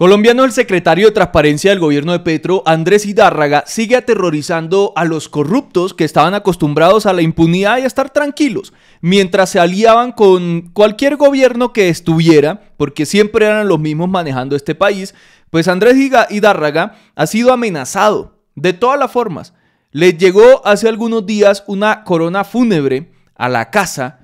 Colombiano, el secretario de Transparencia del gobierno de Petro, Andrés Hidárraga, sigue aterrorizando a los corruptos que estaban acostumbrados a la impunidad y a estar tranquilos, mientras se aliaban con cualquier gobierno que estuviera, porque siempre eran los mismos manejando este país, pues Andrés Hidárraga ha sido amenazado de todas las formas. Le llegó hace algunos días una corona fúnebre a la casa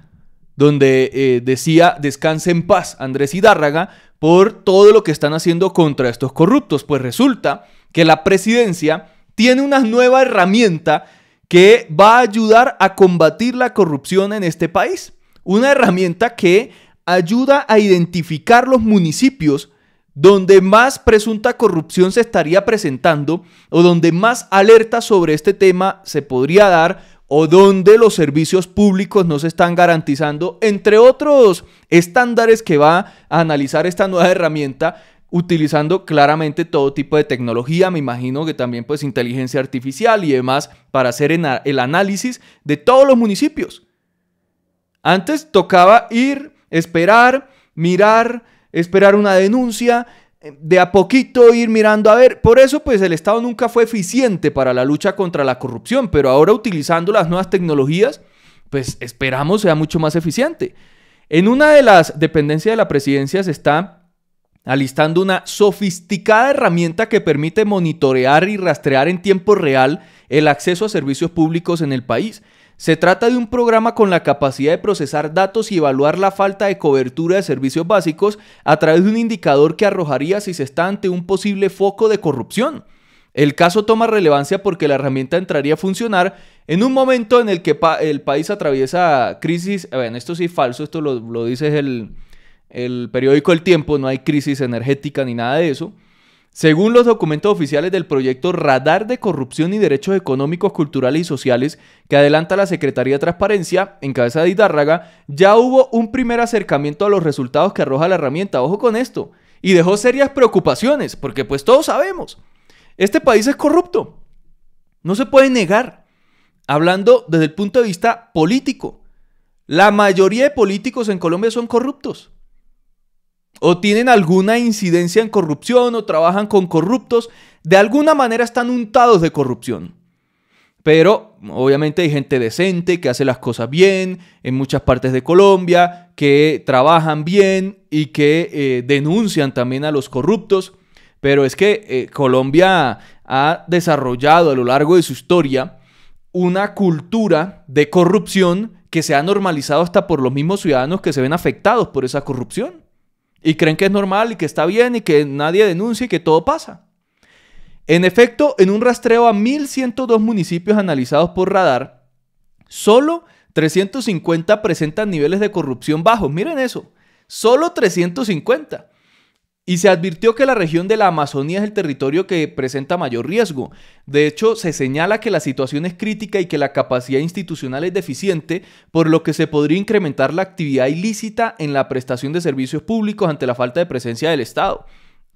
donde eh, decía descanse en paz Andrés Hidárraga, por todo lo que están haciendo contra estos corruptos. Pues resulta que la presidencia tiene una nueva herramienta que va a ayudar a combatir la corrupción en este país. Una herramienta que ayuda a identificar los municipios donde más presunta corrupción se estaría presentando o donde más alerta sobre este tema se podría dar o donde los servicios públicos no se están garantizando, entre otros estándares que va a analizar esta nueva herramienta utilizando claramente todo tipo de tecnología, me imagino que también pues inteligencia artificial y demás para hacer el análisis de todos los municipios. Antes tocaba ir, esperar, mirar, esperar una denuncia, de a poquito ir mirando a ver. Por eso, pues el Estado nunca fue eficiente para la lucha contra la corrupción, pero ahora utilizando las nuevas tecnologías, pues esperamos sea mucho más eficiente. En una de las dependencias de la presidencia se está alistando una sofisticada herramienta que permite monitorear y rastrear en tiempo real el acceso a servicios públicos en el país. Se trata de un programa con la capacidad de procesar datos y evaluar la falta de cobertura de servicios básicos a través de un indicador que arrojaría si se está ante un posible foco de corrupción. El caso toma relevancia porque la herramienta entraría a funcionar en un momento en el que el país atraviesa crisis, ver, eh, esto sí es falso, esto lo, dice el periódico El Tiempo, no hay crisis energética ni nada de eso, según los documentos oficiales del proyecto Radar de Corrupción y Derechos Económicos, Culturales y Sociales que adelanta la Secretaría de Transparencia, encabezada de Hidárraga, ya hubo un primer acercamiento a los resultados que arroja la herramienta. Ojo con esto. Y dejó serias preocupaciones, porque pues todos sabemos, este país es corrupto. No se puede negar. Hablando desde el punto de vista político, la mayoría de políticos en Colombia son corruptos o tienen alguna incidencia en corrupción o trabajan con corruptos, de alguna manera están untados de corrupción. Pero obviamente hay gente decente que hace las cosas bien en muchas partes de Colombia, que trabajan bien y que eh, denuncian también a los corruptos. Pero es que eh, Colombia ha desarrollado a lo largo de su historia una cultura de corrupción que se ha normalizado hasta por los mismos ciudadanos que se ven afectados por esa corrupción y creen que es normal y que está bien y que nadie denuncia y que todo pasa. En efecto, en un rastreo a 1.102 municipios analizados por radar, solo 350 presentan niveles de corrupción bajos. Miren eso, solo 350. Y se advirtió que la región de la Amazonía es el territorio que presenta mayor riesgo. De hecho, se señala que la situación es crítica y que la capacidad institucional es deficiente, por lo que se podría incrementar la actividad ilícita en la prestación de servicios públicos ante la falta de presencia del Estado.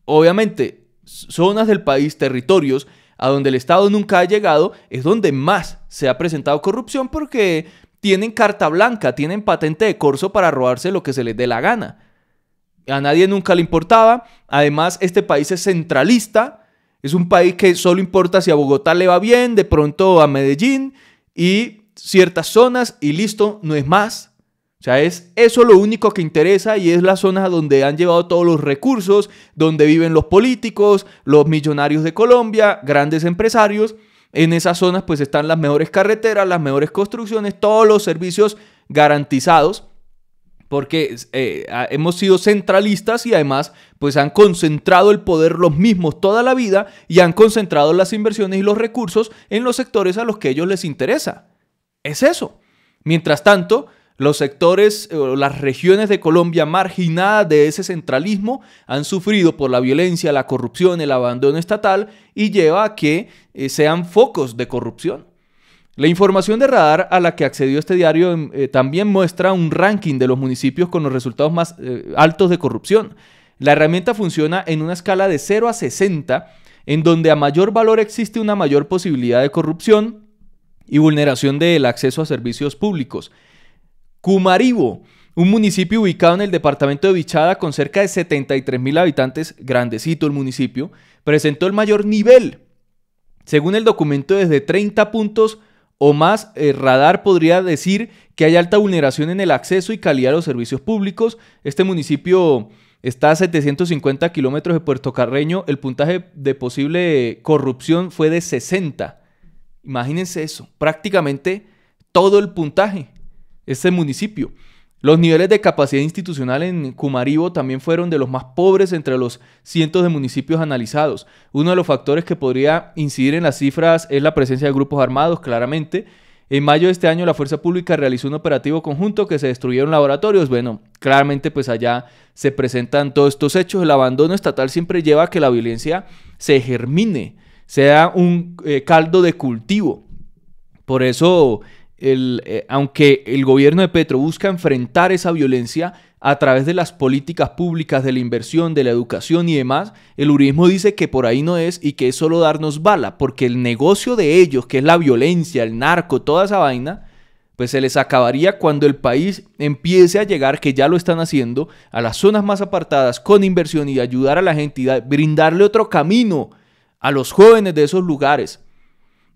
Obviamente, zonas del país, territorios, a donde el Estado nunca ha llegado, es donde más se ha presentado corrupción porque tienen carta blanca, tienen patente de corso para robarse lo que se les dé la gana. A nadie nunca le importaba. Además, este país es centralista. Es un país que solo importa si a Bogotá le va bien, de pronto a Medellín y ciertas zonas y listo, no es más. O sea, es eso lo único que interesa y es la zonas donde han llevado todos los recursos, donde viven los políticos, los millonarios de Colombia, grandes empresarios. En esas zonas pues están las mejores carreteras, las mejores construcciones, todos los servicios garantizados porque eh, hemos sido centralistas y además pues han concentrado el poder los mismos toda la vida y han concentrado las inversiones y los recursos en los sectores a los que ellos les interesa. Es eso. Mientras tanto, los sectores eh, o las regiones de Colombia marginadas de ese centralismo han sufrido por la violencia, la corrupción, el abandono estatal y lleva a que eh, sean focos de corrupción. La información de radar a la que accedió este diario em, eh, también muestra un ranking de los municipios con los resultados más eh, altos de corrupción. La herramienta funciona en una escala de 0 a 60, en donde a mayor valor existe una mayor posibilidad de corrupción y vulneración del acceso a servicios públicos. Cumaribo, un municipio ubicado en el departamento de Bichada con cerca de 73 mil habitantes, grandecito el municipio, presentó el mayor nivel. Según el documento, desde 30 puntos o más, el eh, Radar podría decir que hay alta vulneración en el acceso y calidad a los servicios públicos. Este municipio está a 750 kilómetros de Puerto Carreño. El puntaje de posible corrupción fue de 60. Imagínense eso, prácticamente todo el puntaje, este municipio. Los niveles de capacidad institucional en Cumaribo también fueron de los más pobres entre los cientos de municipios analizados. Uno de los factores que podría incidir en las cifras es la presencia de grupos armados, claramente. En mayo de este año la Fuerza Pública realizó un operativo conjunto que se destruyeron laboratorios. Bueno, claramente pues allá se presentan todos estos hechos. El abandono estatal siempre lleva a que la violencia se germine, sea un eh, caldo de cultivo. Por eso eh, aunque el gobierno de Petro busca enfrentar esa violencia a través de las políticas públicas, de la inversión, de la educación y demás, el uribismo dice que por ahí no es y que es solo darnos bala, porque el negocio de ellos, que es la violencia, el narco, toda esa vaina, pues se les acabaría cuando el país empiece a llegar, que ya lo están haciendo, a las zonas más apartadas con inversión y ayudar a la gente y brindarle otro camino a los jóvenes de esos lugares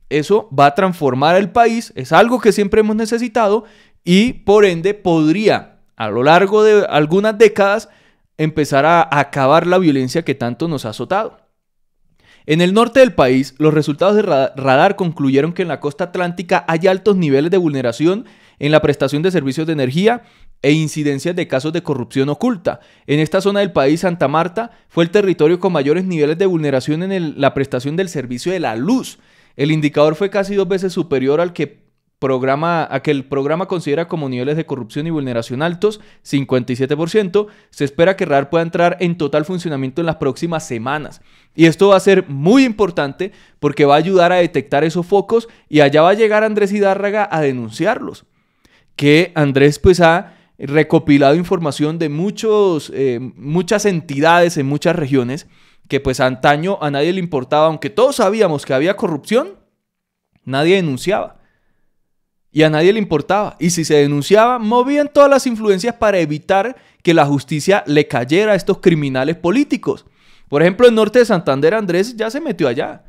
eso va a transformar el país, es algo que siempre hemos necesitado y por ende podría a lo largo de algunas décadas empezar a acabar la violencia que tanto nos ha azotado. En el norte del país, los resultados de radar concluyeron que en la costa atlántica hay altos niveles de vulneración en la prestación de servicios de energía e incidencias de casos de corrupción oculta. En esta zona del país, Santa Marta fue el territorio con mayores niveles de vulneración en la prestación del servicio de la luz, el indicador fue casi dos veces superior al que programa, a que el programa considera como niveles de corrupción y vulneración altos, 57%. Se espera que RAR pueda entrar en total funcionamiento en las próximas semanas. Y esto va a ser muy importante porque va a ayudar a detectar esos focos y allá va a llegar Andrés Hidárraga a denunciarlos. Que Andrés pues ha recopilado información de muchos, eh, muchas entidades en muchas regiones que pues antaño a nadie le importaba, aunque todos sabíamos que había corrupción, nadie denunciaba. Y a nadie le importaba. Y si se denunciaba, movían todas las influencias para evitar que la justicia le cayera a estos criminales políticos. Por ejemplo, el norte de Santander, Andrés ya se metió allá.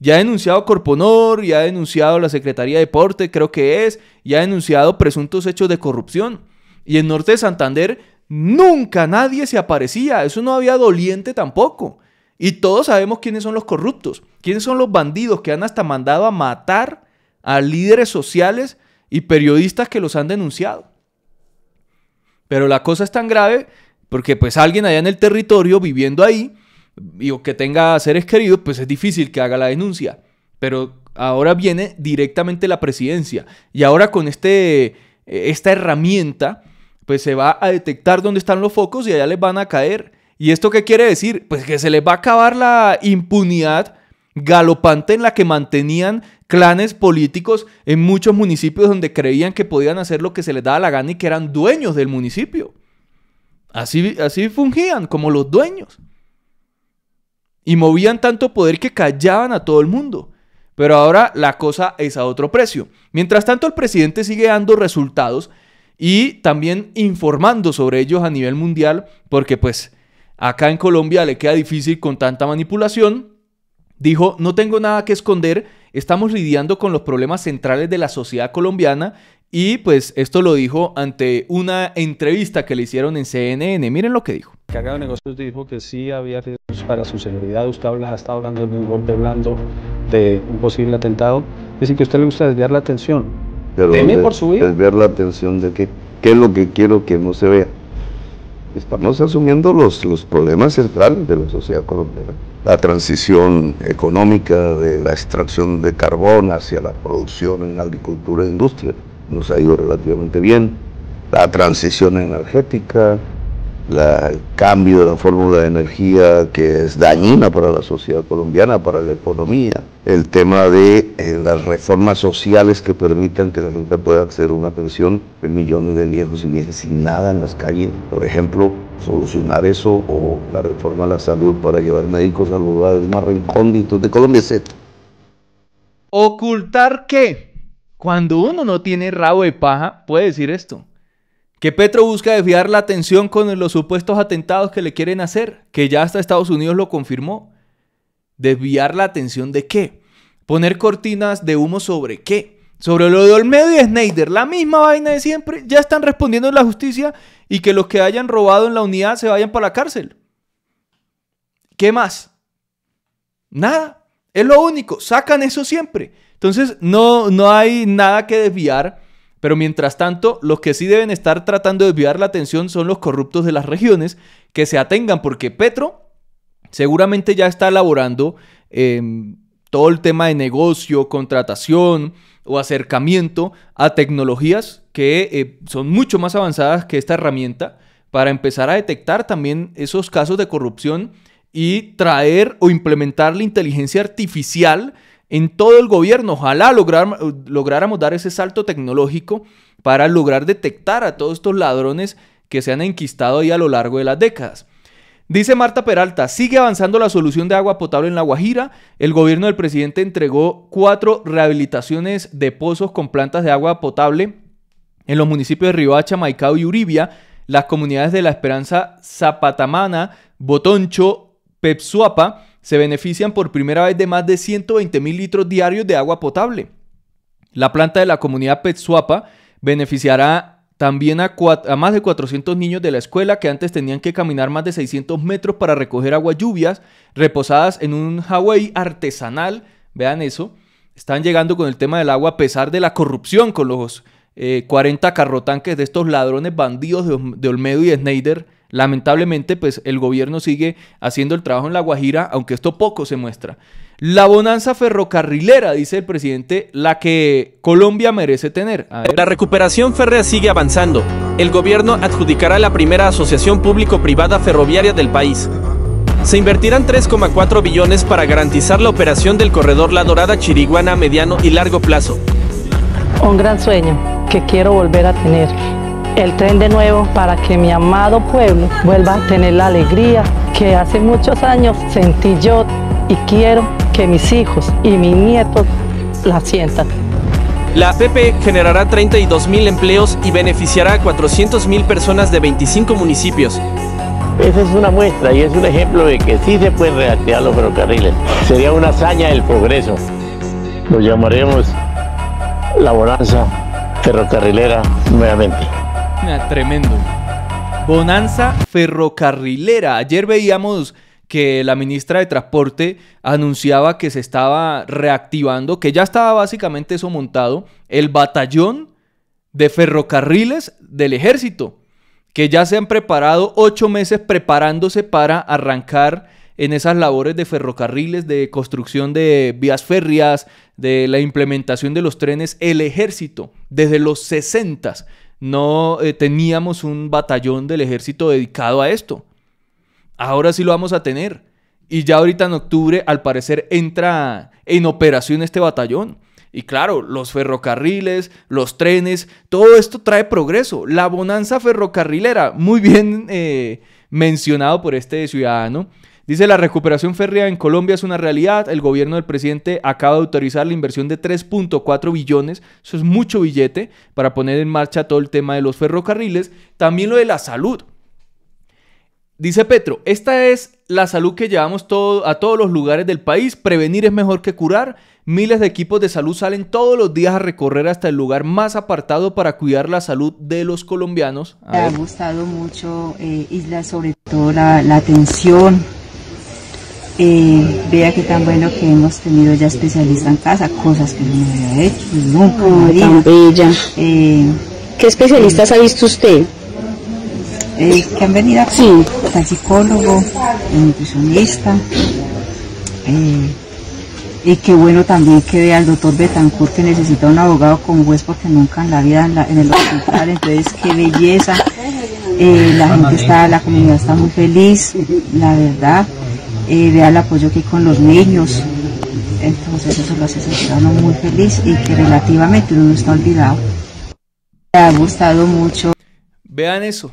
Ya ha denunciado Corponor, ya ha denunciado la Secretaría de Deporte, creo que es, ya ha denunciado presuntos hechos de corrupción. Y en norte de Santander nunca nadie se aparecía, eso no había doliente tampoco. Y todos sabemos quiénes son los corruptos, quiénes son los bandidos que han hasta mandado a matar a líderes sociales y periodistas que los han denunciado. Pero la cosa es tan grave porque pues alguien allá en el territorio viviendo ahí y que tenga seres queridos, pues es difícil que haga la denuncia. Pero ahora viene directamente la presidencia y ahora con este, esta herramienta pues se va a detectar dónde están los focos y allá les van a caer ¿Y esto qué quiere decir? Pues que se les va a acabar la impunidad galopante en la que mantenían clanes políticos en muchos municipios donde creían que podían hacer lo que se les daba la gana y que eran dueños del municipio. Así, así fungían como los dueños. Y movían tanto poder que callaban a todo el mundo. Pero ahora la cosa es a otro precio. Mientras tanto, el presidente sigue dando resultados y también informando sobre ellos a nivel mundial porque pues acá en Colombia le queda difícil con tanta manipulación, dijo, no tengo nada que esconder, estamos lidiando con los problemas centrales de la sociedad colombiana y pues esto lo dijo ante una entrevista que le hicieron en CNN, miren lo que dijo. cargado de negocios dijo que sí había riesgos para su seguridad, usted habla, estado hablando de un golpe blando, de un posible atentado, dice que a usted le gusta desviar la atención. Pero por su vida. Desviar la atención de qué, qué es lo que quiero que no se vea estamos asumiendo los, los problemas centrales de la sociedad colombiana. La transición económica de la extracción de carbón hacia la producción en agricultura e industria nos ha ido relativamente bien. La transición energética, el cambio de la fórmula de energía que es dañina para la sociedad colombiana, para la economía, el tema de eh, las reformas sociales que permitan que la gente pueda acceder a una pensión de millones de viejos y viejas sin nada en las calles. Por ejemplo, solucionar eso o la reforma a la salud para llevar médicos a lugares más recónditos de Colombia, etc. ¿Ocultar qué? Cuando uno no tiene rabo de paja, puede decir esto. Que Petro busca desviar la atención con los supuestos atentados que le quieren hacer, que ya hasta Estados Unidos lo confirmó ¿Desviar la atención de qué? ¿Poner cortinas de humo sobre qué? Sobre lo de Olmedo y Snyder, la misma vaina de siempre, ya están respondiendo en la justicia y que los que hayan robado en la unidad se vayan para la cárcel. ¿Qué más? Nada, es lo único, sacan eso siempre. Entonces no, no hay nada que desviar, pero mientras tanto los que sí deben estar tratando de desviar la atención son los corruptos de las regiones, que se atengan porque Petro Seguramente ya está elaborando em, todo el tema de negocio, contratación o acercamiento a tecnologías que eh, son mucho más avanzadas que esta herramienta para empezar a detectar también esos casos de corrupción y traer o implementar la inteligencia artificial en todo el gobierno. Ojalá eh, lográramos dar ese salto tecnológico para lograr detectar a todos estos ladrones que se han enquistado ahí a lo largo de las décadas. Dice Marta Peralta, sigue avanzando la solución de agua potable en La Guajira. El gobierno del presidente entregó cuatro rehabilitaciones de pozos con plantas de agua potable en los municipios de río Maicao y Uribia. Las comunidades de La Esperanza, Zapatamana, Botoncho, Pepsuapa se benefician por primera vez de más de 120 mil litros diarios de agua potable. La planta de la comunidad Pepsuapa beneficiará también a, más de 400 niños de la escuela que antes tenían que caminar más de 600 metros para recoger agua lluvias reposadas en un Hawái artesanal. Vean eso. Están llegando con el tema del agua a pesar de la corrupción con los 40 eh, carrotanques de estos ladrones bandidos de, Olmedo y Snyder. Lamentablemente, pues el gobierno sigue haciendo el trabajo en La Guajira, aunque esto poco se muestra. La bonanza ferrocarrilera, dice el presidente, la que Colombia merece tener. La recuperación férrea sigue avanzando. El gobierno adjudicará la primera asociación público-privada ferroviaria del país. Se invertirán 3,4 billones para garantizar la operación del corredor La Dorada Chiriguana a mediano y largo plazo. Un gran sueño que quiero volver a tener. El tren de nuevo para que mi amado pueblo vuelva a tener la alegría que hace muchos años sentí yo y quiero que mis hijos y mis nietos la sientan. La APP generará 32 mil empleos y beneficiará a mil personas de 25 municipios. Esa es una muestra y es un ejemplo de que sí se pueden reactivar los ferrocarriles. Sería una hazaña del progreso. Lo llamaremos la bonanza ferrocarrilera nuevamente. Tremendo. Bonanza ferrocarrilera. Ayer veíamos que la ministra de Transporte anunciaba que se estaba reactivando, que ya estaba básicamente eso montado, el batallón de ferrocarriles del ejército, que ya se han preparado ocho meses preparándose para arrancar en esas labores de ferrocarriles, de construcción de vías férreas, de la implementación de los trenes, el ejército, desde los 60 no eh, teníamos un batallón del ejército dedicado a esto ahora sí lo vamos a tener. Y ya ahorita en octubre, al parecer, entra en operación este batallón. Y claro, los ferrocarriles, los trenes, todo esto trae progreso. La bonanza ferrocarrilera, muy bien eh, mencionado por este ciudadano. Dice, la recuperación férrea en Colombia es una realidad. El gobierno del presidente acaba de autorizar la inversión de 3.4 billones. Eso es mucho billete para poner en marcha todo el tema de los ferrocarriles. También lo de la salud. Dice Petro, esta es la salud que llevamos todo, a todos los lugares del país. Prevenir es mejor que curar. Miles de equipos de salud salen todos los días a recorrer hasta el lugar más apartado para cuidar la salud de los colombianos. Me ha gustado mucho eh, Isla, sobre todo la, atención. Eh, vea qué tan bueno que hemos tenido ya especialistas en casa, cosas que no había hecho nunca. bella. Eh, ¿Qué especialistas ha visto usted? que han venido aquí, sí. psicólogo, nutricionista. Eh, y qué bueno también que vea al doctor Betancourt que necesita un abogado como juez porque nunca en la vida en, el hospital, entonces qué belleza. Eh, la gente está, la comunidad está muy feliz, la verdad. Eh, vea el apoyo que hay con los niños. Entonces eso lo hace sentir muy feliz y que relativamente uno no está olvidado. Me ha gustado mucho. Vean eso,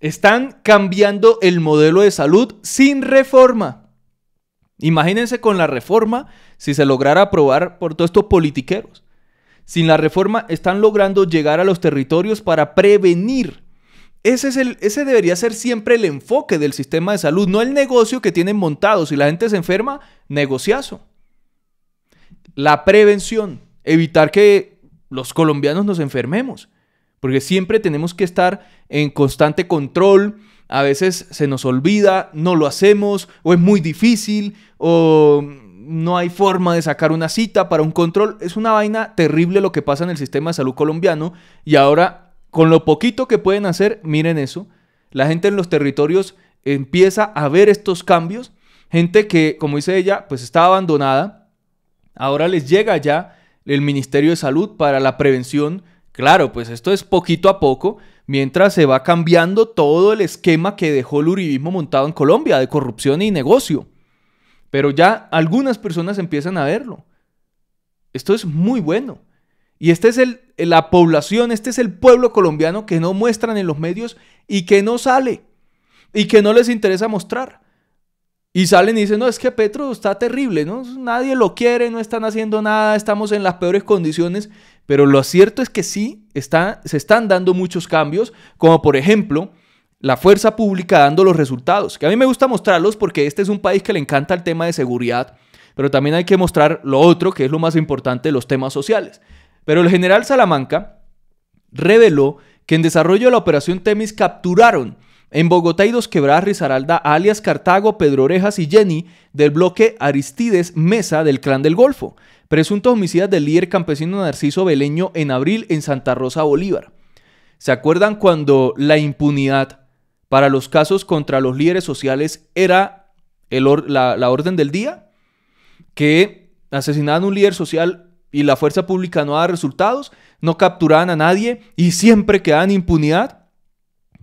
están cambiando el modelo de salud sin reforma. Imagínense con la reforma si se lograra aprobar por todos estos politiqueros. Sin la reforma están logrando llegar a los territorios para prevenir. Ese, es ese debería ser siempre el enfoque del sistema de salud, no el negocio que tienen montado. Si la gente se enferma, negociazo. La prevención, evitar que los colombianos nos enfermemos porque siempre tenemos que estar en constante control. A veces se nos olvida, no lo hacemos, o es muy difícil, o no hay forma de sacar una cita para un control. Es una vaina terrible lo que pasa en el sistema de salud colombiano. Y ahora, con lo poquito que pueden hacer, miren eso. La gente en los territorios empieza a ver estos cambios. Gente que, como dice ella, pues está abandonada. Ahora les llega ya el Ministerio de Salud para la prevención Claro, pues esto es poquito a poco, mientras se va cambiando todo el esquema que dejó el uribismo montado en Colombia de corrupción y negocio. Pero ya algunas personas empiezan a verlo. Esto es muy bueno. Y esta es el, la población, este es el pueblo colombiano que no muestran en los medios y que no sale y que no les interesa mostrar. Y salen y dicen, no, es que Petro está terrible, ¿no? Nadie lo quiere, no están haciendo nada, estamos en las peores condiciones pero lo cierto es que sí está, se están dando muchos cambios, como por ejemplo la fuerza pública dando los resultados, que a mí me gusta mostrarlos porque este es un país que le encanta el tema de seguridad, pero también hay que mostrar lo otro, que es lo más importante, los temas sociales. Pero el general Salamanca reveló que en desarrollo de la operación Temis capturaron en Bogotá y Dos Quebradas Rizaralda, alias Cartago, Pedro Orejas y Jenny del bloque Aristides Mesa del Clan del Golfo. Presuntos homicidas del líder campesino Narciso Beleño en abril en Santa Rosa, Bolívar. ¿Se acuerdan cuando la impunidad para los casos contra los líderes sociales era la, orden del día? Que asesinaban a un líder social y la fuerza pública no daba resultados, no capturaban a nadie y siempre quedaban impunidad.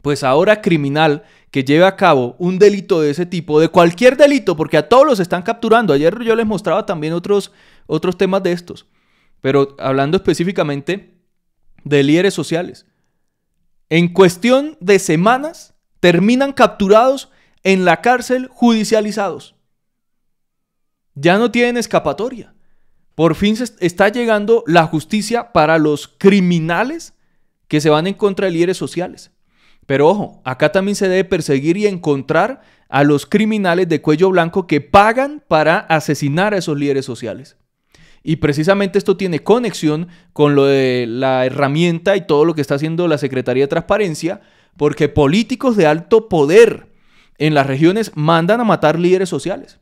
Pues ahora criminal que lleve a cabo un delito de ese tipo, de cualquier delito, porque a todos los están capturando. Ayer yo les mostraba también otros otros temas de estos. Pero hablando específicamente de líderes sociales. En cuestión de semanas terminan capturados en la cárcel judicializados. Ya no tienen escapatoria. Por fin se está llegando la justicia para los criminales que se van en contra de líderes sociales. Pero ojo, acá también se debe perseguir y encontrar a los criminales de cuello blanco que pagan para asesinar a esos líderes sociales. Y precisamente esto tiene conexión con lo de la herramienta y todo lo que está haciendo la Secretaría de Transparencia, porque políticos de alto poder en las regiones mandan a matar líderes sociales.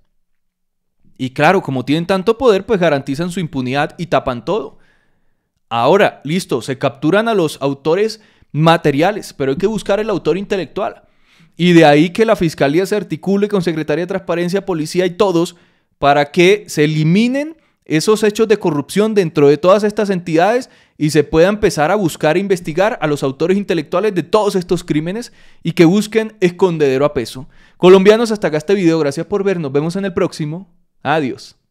Y claro, como tienen tanto poder, pues garantizan su impunidad y tapan todo. Ahora, listo, se capturan a los autores materiales, pero hay que buscar el autor intelectual. Y de ahí que la fiscalía se articule con Secretaría de Transparencia, Policía y todos para que se eliminen esos hechos de corrupción dentro de todas estas entidades y se pueda empezar a buscar e investigar a los autores intelectuales de todos estos crímenes y que busquen escondedero a peso. Colombianos, hasta acá este video. Gracias por vernos Nos vemos en el próximo. Adiós.